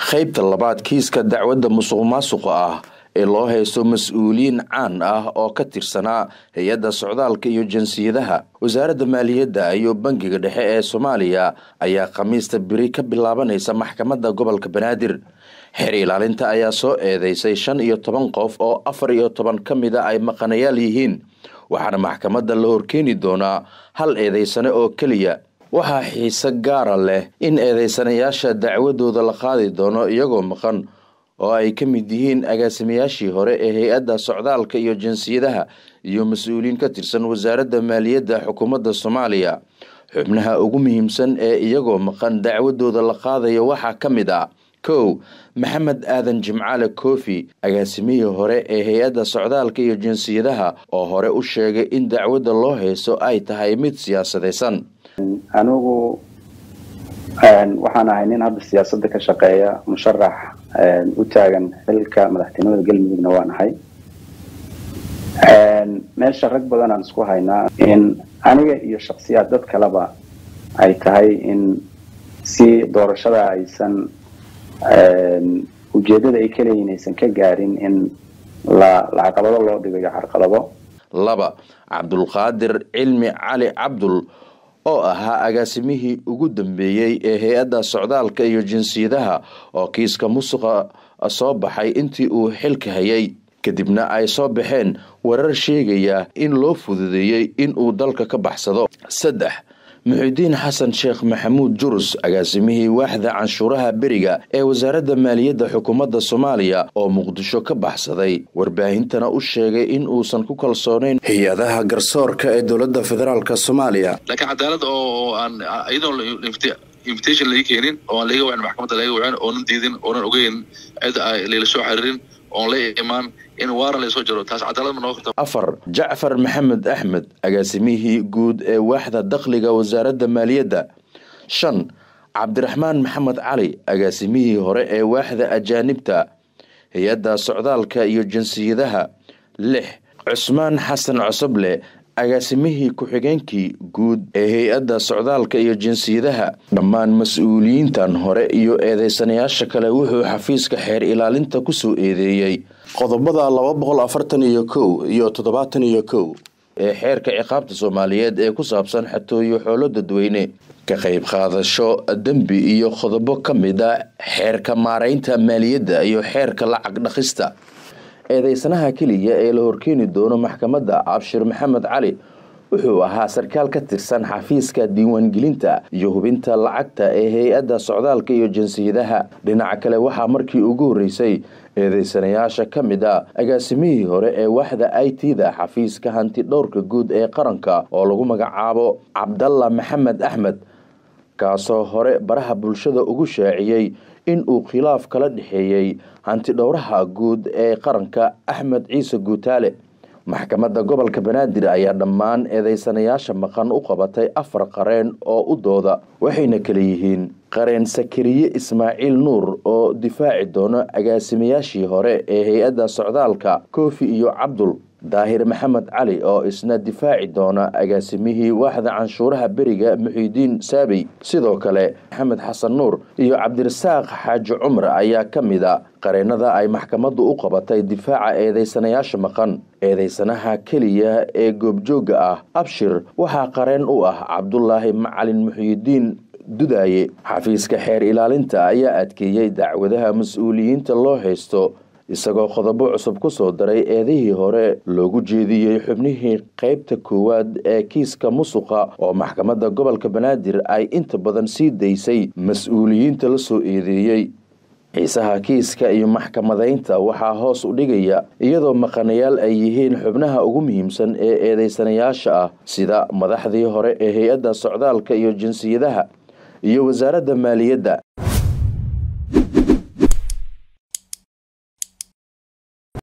qaybta labaad kiiska dacwadda musuqmaasuqa ah ee loo haysto mas-uuliyiin caan ah oo ka tirsanaa hay-adda socdaalka iyo jinsiyadaha wasaaradda maaliyadda iyo bangiga dhexe ee soomaaliya ayaa khamiista beri ka bilaabanaysa maxkamadda gobolka banaadir xer ilaalinta ayaa soo eedeysay shan iyo toban qof oo afar iyo toban ka mid a ah ay maqanayaal yihiin waxaana maxkamadda la horkeeni doonaa hal eedeysane oo keliya waxaa xiise gaara ah leh in eedeysanayaasha dacwadooda la qaadi doono iyagoo maqan oo ay ka mid yihiin agaasimayaashii hore ee hay-adda socdaalka iyo jinsiyadaha iyo mas-uuliyiin ka tirsan wasaaradda maaliyadda xukuumadda soomaaliya xubnaha ugu muhiimsan ee iyagoo maqan dacwadooda la qaadayo waxaa ka mid ah kow maxamed aadan jimcaale koofi agaasimihii hore ee hay-adda socdaalka iyo jinsiyadaha oo hore u sheegay in dacwadda loo hayso ay tahay mid siyaasadaysan anigu waxaan ahay nin hadda siyaasadda ka shaqeeya musharax u taagan xilka madaxtinimada galmudugna waan ahay meesha rag badan aan isku haynaa in aniga iyo shaksiyaad dad kaleba ay tahay in si doorashada aysan ujeeddada ay ka aysan ka gaarin in la caqabado loo dhigayo carqalado laba cabdulqaadir cilmi cali cabdul oo ahaa agaasimihii ugu dambeeyey ee hay-adda socdaalka iyo jinsiyadaha oo kiiska musuqa soo baxay intii uu xilka hayay kadibna ay soo baxeen warar sheegaya in loo fududeeyey inuu dalka ka baxsado saddex muxidiin xasan sheekh maxamuud jurus agaasimihii waaxda canshuuraha beriga ee wasaaradda maaliyadda xukuumadda soomaaliya oo muqdisho ka baxsaday warbaahintana u sheegay in uusan ku kalsoonayn hay-adaha garsoorka ee dowladda federaalk soomaaliya invitation laii keenin oaan laga wacin maxkamadda laga wacin oonan diidin oonan ogeyn cid layla soo xariirin oon la imaan in waaran laysoo jaro taas cadaalad noo karta afar jacfar maxamed axmed agaasimihii guud ee waaxda dakhliga wasaaradda maaliyadda shan cabdiraxmaan maxamed cali agaasimihii hore ee waaxda ajaanibta hay-adda socdaalka iyo jinsiyadaha lix cusmaan xasan cosoble agaasimihii ku-xigeenkii guud ee hay-adda socdaalka iyo jinsiyadaha dhammaan mas-uuliyiintan hore iyo eedeysanayaasha kale wuxuu xafiiska xeer ilaalinta ku soo eedeeyey qodobada laba boqol afartan iyo kow iyo toddobaatan iyo kow ee xeerka ciqaabta soomaaliyeed ee ku saabsan xatooyo xoolo dadweyne ka qayb qaadasho dembi iyo qodobo ka mid a ah xeerka maaraynta maaliyadda iyo xeerka lacag dhaqista eedaysanaha keliya ee la horkeeni doono maxkamadda abshir maxamed cali wuxuu ahaa sarkaal ka tirsan xafiiska diiwaangelinta iyo hubinta lacagta ee hay-adda socdaalka iyo jinsiyadaha dhinaca kale waxaa markii ugu horreysay eedeysanayaasha ka mid a ah agaasimihii hore ee waaxda i t da xafiiska hanti dhowrka guud ee qaranka oo lagu magacaabo cabdalla maxamed axmed kaasoo hore baraha bulshada ugu shaaciyey inuu khilaaf kala dhexeeyey hantidhowraha guud ee qaranka axmed ciise guutaale maxkamadda gobolka banaadir ayaa dhammaan eedeysanayaasha maqan u qabatay afar qareen oo u dooda waxayna kala yihiin qareen sakariye ismaaciil nuur oo difaaci doono agaasimayaashii hore ee hay-adda socdaalka koofi iyo cabdul daahir maxamed cali oo isna difaaci doona agaasimihii waaxda canshuuraha beriga muxiyiddiin saabey sidoo kale maxamed xasan nuur iyo cabdirasaaq xaaji cumar ayaa ka mid a ah qareennada ay maxkamaddu u qabatay difaaca eedaysanayaasha maqan eedaysanaha keliya ee goobjoogga ah abshir waxaa qareen u ah cabdulaahi macalin muxiidiin dudaaye xafiiska xeer ilaalinta ayaa adkeeyey dacwadaha mas-uuliyiinta loo haysto isagoo qodobo cusub ku soo daray eedihii hore loogu jeediyey xubnihii qaybta koowaad ee kiiska musuqa oo maxkamadda gobolka banaadir ay inta badan sii daysay mas-uuliyiinta la soo eedeeyey xiisaha kiiska iyo maxkamadaynta waxaa hoos u dhigaya iyadoo maqanayaal ay yihiin xubnaha ugu muhiimsan ee eedaysanayaasha ah sida madaxdii hore ee hay-adda socdaalka iyo jinsiyadaha iyo wasaaradda maaliyadda